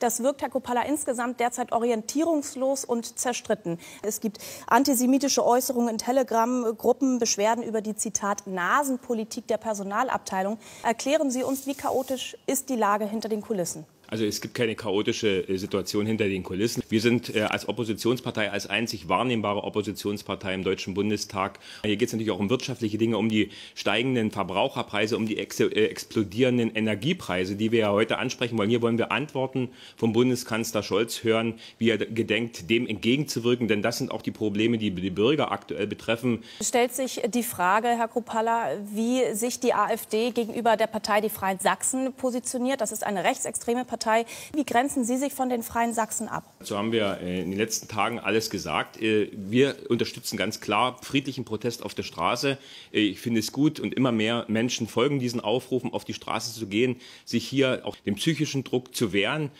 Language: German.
Das wirkt, Herr Kopala, insgesamt derzeit orientierungslos und zerstritten. Es gibt antisemitische Äußerungen in Telegram-Gruppen, Beschwerden über die Zitat Nasenpolitik der Personalabteilung. Erklären Sie uns, wie chaotisch ist die Lage hinter den Kulissen? Also es gibt keine chaotische äh, Situation hinter den Kulissen. Wir sind äh, als Oppositionspartei, als einzig wahrnehmbare Oppositionspartei im Deutschen Bundestag. Hier geht es natürlich auch um wirtschaftliche Dinge, um die steigenden Verbraucherpreise, um die ex äh, explodierenden Energiepreise, die wir ja heute ansprechen wollen. Hier wollen wir Antworten vom Bundeskanzler Scholz hören, wie er gedenkt, dem entgegenzuwirken. Denn das sind auch die Probleme, die die Bürger aktuell betreffen. Es stellt sich die Frage, Herr Kruppalla, wie sich die AfD gegenüber der Partei Die Freien Sachsen positioniert. Das ist eine rechtsextreme Partei Partei. Wie grenzen Sie sich von den Freien Sachsen ab? So haben wir äh, in den letzten Tagen alles gesagt. Äh, wir unterstützen ganz klar friedlichen Protest auf der Straße. Äh, ich finde es gut und immer mehr Menschen folgen diesen Aufrufen, auf die Straße zu gehen, sich hier auch dem psychischen Druck zu wehren.